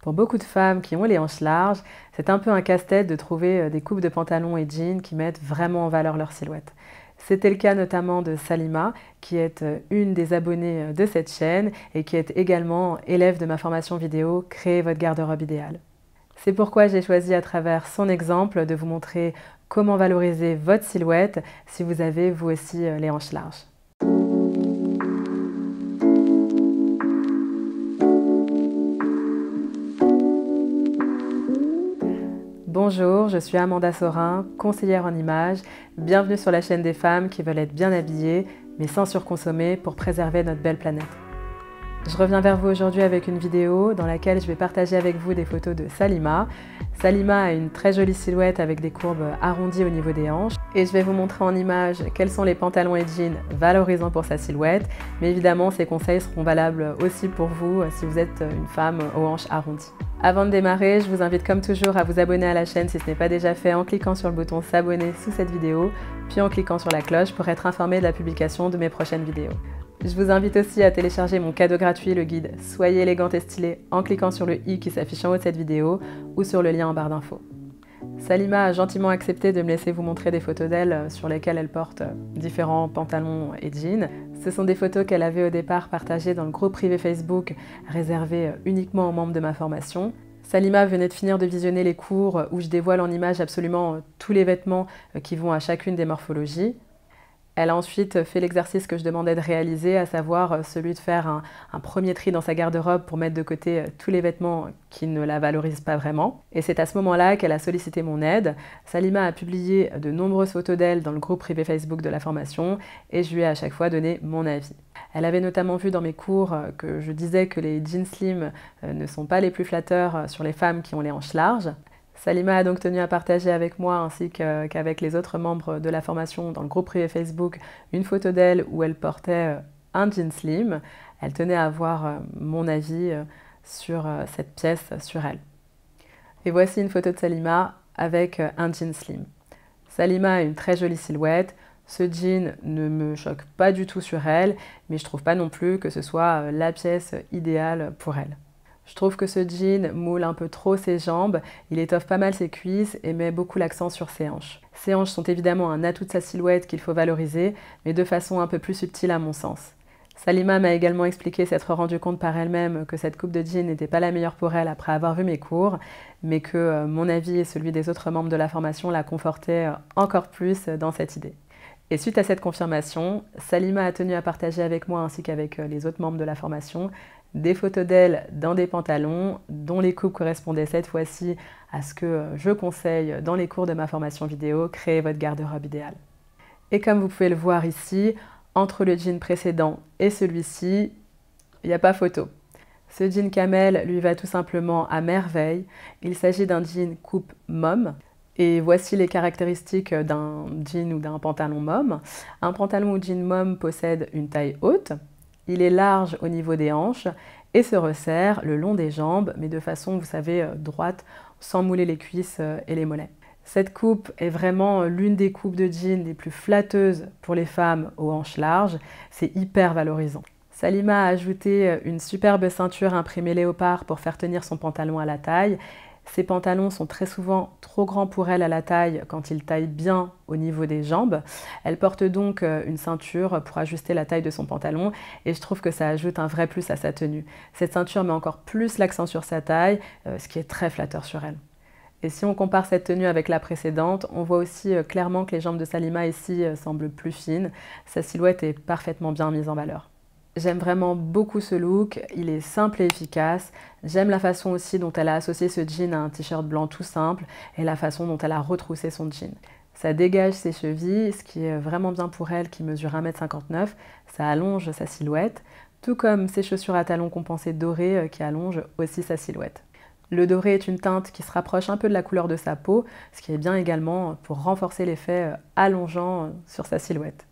Pour beaucoup de femmes qui ont les hanches larges, c'est un peu un casse-tête de trouver euh, des coupes de pantalons et jeans qui mettent vraiment en valeur leur silhouette. C'était le cas notamment de Salima, qui est euh, une des abonnées euh, de cette chaîne et qui est également élève de ma formation vidéo Créer votre garde-robe idéale. C'est pourquoi j'ai choisi à travers son exemple de vous montrer comment valoriser votre silhouette si vous avez vous aussi les hanches larges. Bonjour, je suis Amanda Sorin, conseillère en images. Bienvenue sur la chaîne des femmes qui veulent être bien habillées, mais sans surconsommer pour préserver notre belle planète. Je reviens vers vous aujourd'hui avec une vidéo dans laquelle je vais partager avec vous des photos de Salima. Salima a une très jolie silhouette avec des courbes arrondies au niveau des hanches et je vais vous montrer en images quels sont les pantalons et jeans valorisants pour sa silhouette. Mais évidemment, ces conseils seront valables aussi pour vous euh, si vous êtes une femme aux hanches arrondies. Avant de démarrer, je vous invite comme toujours à vous abonner à la chaîne si ce n'est pas déjà fait en cliquant sur le bouton s'abonner sous cette vidéo, puis en cliquant sur la cloche pour être informé de la publication de mes prochaines vidéos. Je vous invite aussi à télécharger mon cadeau gratuit, le guide Soyez élégante et stylée, en cliquant sur le i qui s'affiche en haut de cette vidéo ou sur le lien en barre d'infos. Salima a gentiment accepté de me laisser vous montrer des photos d'elle euh, sur lesquelles elle porte euh, différents pantalons et jeans. Ce sont des photos qu'elle avait au départ partagées dans le groupe privé Facebook réservé euh, uniquement aux membres de ma formation. Salima venait de finir de visionner les cours où je dévoile en images absolument tous les vêtements qui vont à chacune des morphologies. Elle a ensuite fait l'exercice que je demandais de réaliser, à savoir euh, celui de faire un, premier tri dans sa garde-robe pour mettre de côté euh, tous les vêtements qui ne la valorisent pas vraiment. Et c'est à ce moment-là qu'elle a sollicité mon aide. Salima a publié de nombreuses photos d'elle dans le groupe privé Facebook de la formation et je lui ai à chaque fois donné mon avis. Elle avait notamment vu dans mes cours euh, que je disais que les jeans slim ne sont pas les plus flatteurs sur les femmes qui ont les hanches larges. Salima a donc tenu à partager avec moi ainsi qu'avec les autres membres de la formation dans le groupe privé Facebook une photo d'elle où elle portait euh, un jean slim. Elle tenait à avoir euh, mon avis euh, sur cette pièce, sur elle. Et voici une photo de Salima avec un jean slim. Salima a une très jolie silhouette. Ce jean ne me choque pas du tout sur elle, mais je trouve pas non plus que ce soit la pièce idéale pour elle. Je trouve que ce jean moule un peu trop ses jambes, il étoffe pas mal ses cuisses et met beaucoup l'accent sur ses hanches. Ses hanches sont évidemment un atout de sa silhouette qu'il faut valoriser, mais de façon un peu plus subtile à mon sens. Salima m'a également expliqué s'être rendue compte par elle-même que cette coupe de jean n'était pas la meilleure pour elle après avoir vu mes cours, mais que euh, mon avis et celui des autres membres de la formation la confortaient euh, encore plus euh, dans cette idée. Et suite à cette confirmation, Salima a tenu à partager avec moi ainsi qu'avec euh, les autres membres de la formation des photos d'elle dans des pantalons dont les coupes correspondaient cette fois-ci à ce que euh, je conseille dans les cours de ma formation vidéo, créer votre garde-robe idéale. Et comme vous pouvez le voir ici, entre le jean précédent et celui-ci, il n'y a pas photo. Ce jean camel lui va tout simplement à merveille. Il s'agit d'un jean coupe mom et voici les caractéristiques d'un jean ou d'un pantalon mom. Un pantalon ou jean mom possède une taille haute, il est large au niveau des hanches et se resserre le long des jambes, mais de façon, vous savez, euh, droite, sans mouler les cuisses euh, et les mollets. Cette coupe est vraiment euh, l'une des coupes de jean les plus flatteuses pour les femmes aux hanches larges. C'est hyper valorisant. Salima a ajouté une superbe ceinture imprimée léopard pour faire tenir son pantalon à la taille ses pantalons sont très souvent trop grands pour elle à la taille quand ils taillent bien au niveau des jambes. Elle porte donc euh, une ceinture pour ajuster la taille de son pantalon et je trouve que ça ajoute un vrai plus à sa tenue. Cette ceinture met encore plus l'accent sur sa taille, euh, ce qui est très flatteur sur elle. Et si on compare cette tenue avec la précédente, on voit aussi euh, clairement que les jambes de Salima ici semblent plus fines. Sa silhouette est parfaitement bien mise en valeur. J'aime vraiment beaucoup ce look, il est simple et efficace. J'aime la façon aussi dont elle a associé ce jean à un t-shirt blanc tout simple et la façon dont elle a retroussé son jean. Ça dégage ses chevilles, ce qui est vraiment bien pour elle qui mesure 1m59, ça allonge sa silhouette, tout comme ses chaussures à talons compensés dorés euh, qui allongent aussi sa silhouette. Le doré est une teinte qui se rapproche un peu de la couleur de sa peau, ce qui est bien également pour renforcer l'effet euh, allongeant euh, sur sa silhouette.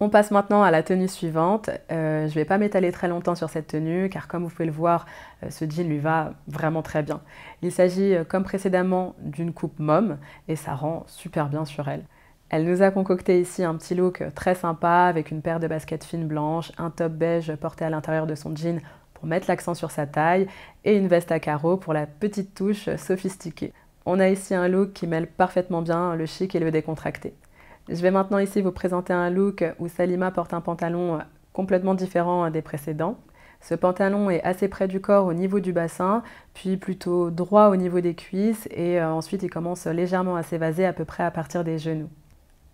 On passe maintenant à la tenue suivante. Euh, je ne vais pas m'étaler très longtemps sur cette tenue car comme vous pouvez le voir, euh, ce jean lui va vraiment très bien. Il s'agit euh, comme précédemment d'une coupe mom et ça rend super bien sur elle. Elle nous a concocté ici un petit look très sympa avec une paire de baskets fines blanches, un top beige porté à l'intérieur de son jean pour mettre l'accent sur sa taille et une veste à carreaux pour la petite touche sophistiquée. On a ici un look qui mêle parfaitement bien le chic et le décontracté. Je vais maintenant ici vous présenter un look où Salima porte un pantalon euh, complètement différent euh, des précédents. Ce pantalon est assez près du corps au niveau du bassin, puis plutôt droit au niveau des cuisses et euh, ensuite il commence légèrement à s'évaser à peu près à partir des genoux.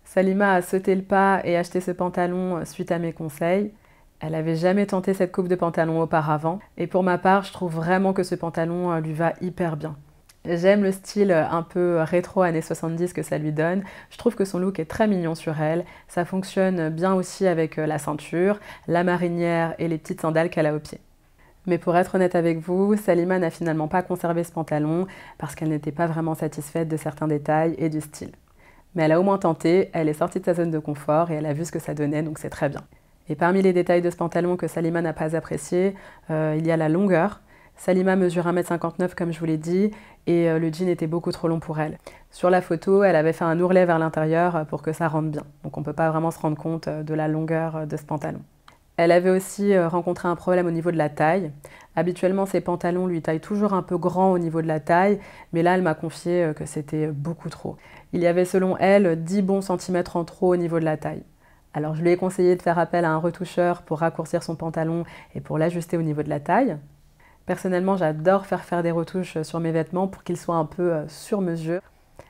Salima a sauté le pas et acheté ce pantalon suite à mes conseils. Elle n'avait jamais tenté cette coupe de pantalon auparavant et pour ma part je trouve vraiment que ce pantalon lui va hyper bien. J'aime le style euh, un peu euh, rétro années 70 que ça lui donne. Je trouve que son look est très mignon sur elle. Ça fonctionne bien aussi avec euh, la ceinture, la marinière et les petites sandales qu'elle a aux pieds. Mais pour être honnête avec vous, Salima n'a finalement pas conservé ce pantalon parce qu'elle n'était pas vraiment satisfaite de certains détails et du style. Mais elle a au moins tenté, elle est sortie de sa zone de confort et elle a vu ce que ça donnait, donc c'est très bien. Et parmi les détails de ce pantalon que Salima n'a pas apprécié, il y a la longueur. Salima mesure 1m59 comme je vous l'ai dit et euh, le jean était beaucoup trop long pour elle. Sur la photo, elle avait fait un ourlet vers l'intérieur euh, pour que ça rentre bien. Donc on ne peut pas vraiment se rendre compte euh, de la longueur de ce pantalon. Elle avait aussi rencontré un problème au niveau de la taille. Habituellement, ses pantalons lui taillent toujours un peu grand au niveau de la taille, mais là, elle m'a confié que c'était beaucoup trop. Il y avait selon elle 10 bons centimètres en trop au niveau de la taille. Alors je lui ai conseillé de faire appel à un retoucheur pour raccourcir son pantalon et pour l'ajuster au niveau de la taille. Personnellement, j'adore faire faire des retouches euh, sur mes vêtements pour qu'ils soient un peu euh, sur mesure.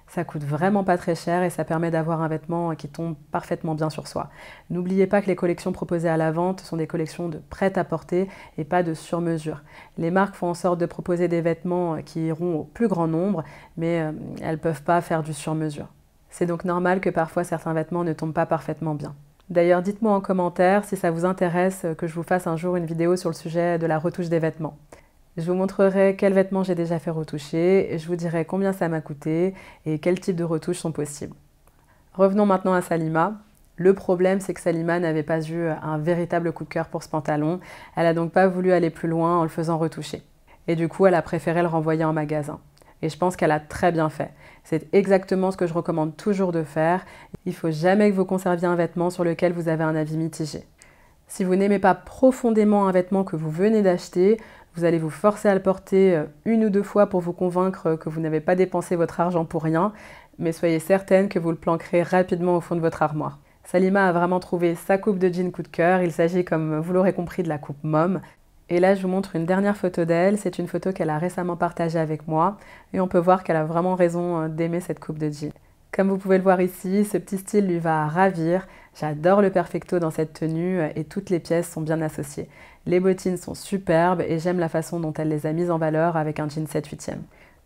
Ça coûte vraiment pas très cher et ça permet d'avoir un vêtement euh, qui tombe parfaitement bien sur soi. N'oubliez pas que les collections proposées à la vente sont des collections de prêt-à-porter et pas de sur-mesure. Les marques font en sorte de proposer des vêtements qui iront au plus grand nombre, mais elles ne peuvent pas faire du sur-mesure. C'est donc normal que parfois certains vêtements ne tombent pas parfaitement bien. D'ailleurs, dites-moi en commentaire si ça vous intéresse que je vous fasse un jour une vidéo sur le sujet de la retouche des vêtements. Je vous montrerai quels vêtements j'ai déjà fait retoucher, je vous dirai combien ça m'a coûté et quels types de retouches sont possibles. Revenons maintenant à Salima. Le problème, c'est que Salima n'avait pas eu un véritable coup de cœur pour ce pantalon. Elle n'a donc pas voulu aller plus loin en le faisant retoucher. Et du coup, elle a préféré le renvoyer en magasin. Et je pense qu'elle a très bien fait. C'est exactement ce que je recommande toujours de faire. Il ne faut jamais que vous conserviez un vêtement sur lequel vous avez un avis mitigé. Si vous n'aimez pas profondément un vêtement que vous venez d'acheter, vous allez vous forcer à le porter euh, une ou deux fois pour vous convaincre euh, que vous n'avez pas dépensé votre argent pour rien, mais soyez certaine que vous le planquerez rapidement au fond de votre armoire. Salima a vraiment trouvé sa coupe de jean coup de cœur. Il s'agit, comme vous l'aurez compris, de la coupe mom. Et là, je vous montre une dernière photo d'elle. C'est une photo qu'elle a récemment partagée avec moi. Et on peut voir qu'elle a vraiment raison euh, d'aimer cette coupe de jean. Comme vous pouvez le voir ici, ce petit style lui va ravir. J'adore le perfecto dans cette tenue euh, et toutes les pièces sont bien associées. Les bottines sont superbes et j'aime la façon dont elle les a mises en valeur avec un jean 7 8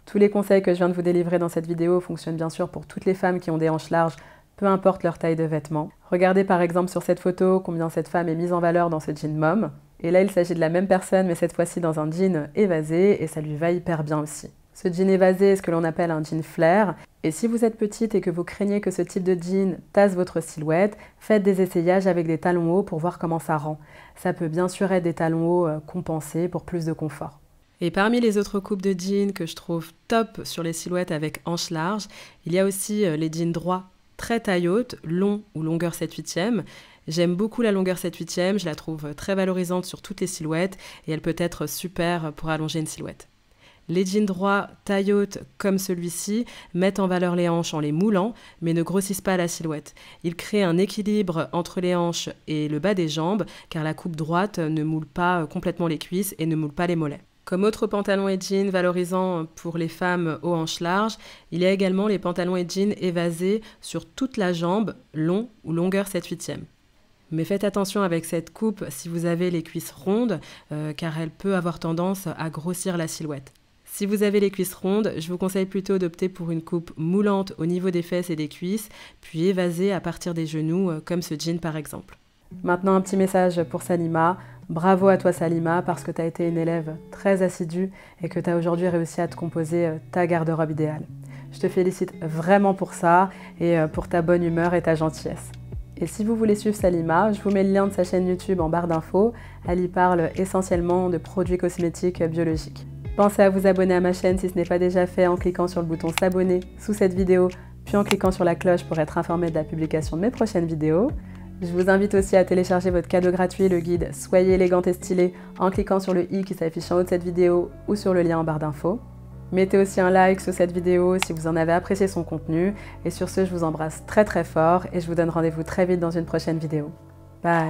Tous les conseils que je viens de vous délivrer dans cette vidéo fonctionnent bien sûr pour toutes les femmes qui ont des hanches larges, peu importe leur taille de vêtements. Regardez par exemple sur cette photo combien cette femme est mise en valeur dans ce jean mom. Et là, il s'agit de la même personne, mais cette fois-ci dans un jean évasé, et ça lui va hyper bien aussi. Ce jean évasé est ce que l'on appelle un jean flair. Et si vous êtes petite et que vous craignez que ce type de jean tasse votre silhouette, faites des essayages avec des talons hauts pour voir comment ça rend. Ça peut bien sûr être des talons hauts euh, compensés pour plus de confort. Et parmi les autres coupes de jeans que je trouve top sur les silhouettes avec hanches larges, il y a aussi euh, les jeans droits très taille haute, long ou longueur 7 8e. J'aime beaucoup la longueur 7 8e, je la trouve très valorisante sur toutes les silhouettes et elle peut être super pour allonger une silhouette. Les jeans droits, taille haute comme celui-ci mettent en valeur les hanches en les moulant, mais ne grossissent pas la silhouette. Ils créent un équilibre entre les hanches et le bas des jambes, car la coupe droite ne moule pas euh, complètement les cuisses et ne moule pas les mollets. Comme autres pantalons et jeans valorisants pour les femmes aux hanches larges, il y a également les pantalons et jeans évasés sur toute la jambe, long ou longueur 7 huitièmes. Mais faites attention avec cette coupe si vous avez les cuisses rondes, euh, car elle peut avoir tendance à grossir la silhouette. Si vous avez les cuisses rondes, je vous conseille plutôt d'opter pour une coupe moulante au niveau des fesses et des cuisses, puis évasée à partir des genoux, euh, comme ce jean par exemple. Maintenant un petit message pour Salima. Bravo à toi Salima parce que tu as été une élève très assidue et que tu as aujourd'hui réussi à te composer euh, ta garde-robe idéale. Je te félicite vraiment pour ça et euh, pour ta bonne humeur et ta gentillesse. Et si vous voulez suivre Salima, je vous mets le lien de sa chaîne YouTube en barre d'infos. Elle y parle essentiellement de produits cosmétiques biologiques. Pensez à vous abonner à ma chaîne si ce n'est pas déjà fait en cliquant sur le bouton s'abonner sous cette vidéo, puis en cliquant sur la cloche pour être informé de la publication de mes prochaines vidéos. Je vous invite aussi à télécharger votre cadeau gratuit, le guide Soyez élégante et stylée, en cliquant sur le i qui s'affiche en haut de cette vidéo ou sur le lien en barre d'infos. Mettez aussi un like sous cette vidéo si vous en avez apprécié son contenu. Et sur ce, je vous embrasse très très fort et je vous donne rendez-vous très vite dans une prochaine vidéo. Bye